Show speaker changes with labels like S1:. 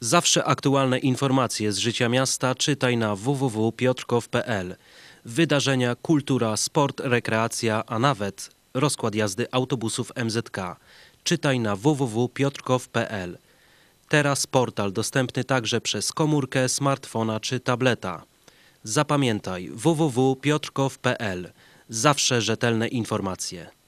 S1: Zawsze aktualne informacje z życia miasta czytaj na www.piotrkow.pl. Wydarzenia, kultura, sport, rekreacja, a nawet rozkład jazdy autobusów MZK. Czytaj na www.piotrkow.pl. Teraz portal dostępny także przez komórkę, smartfona czy tableta. Zapamiętaj www.piotrkow.pl. Zawsze rzetelne informacje.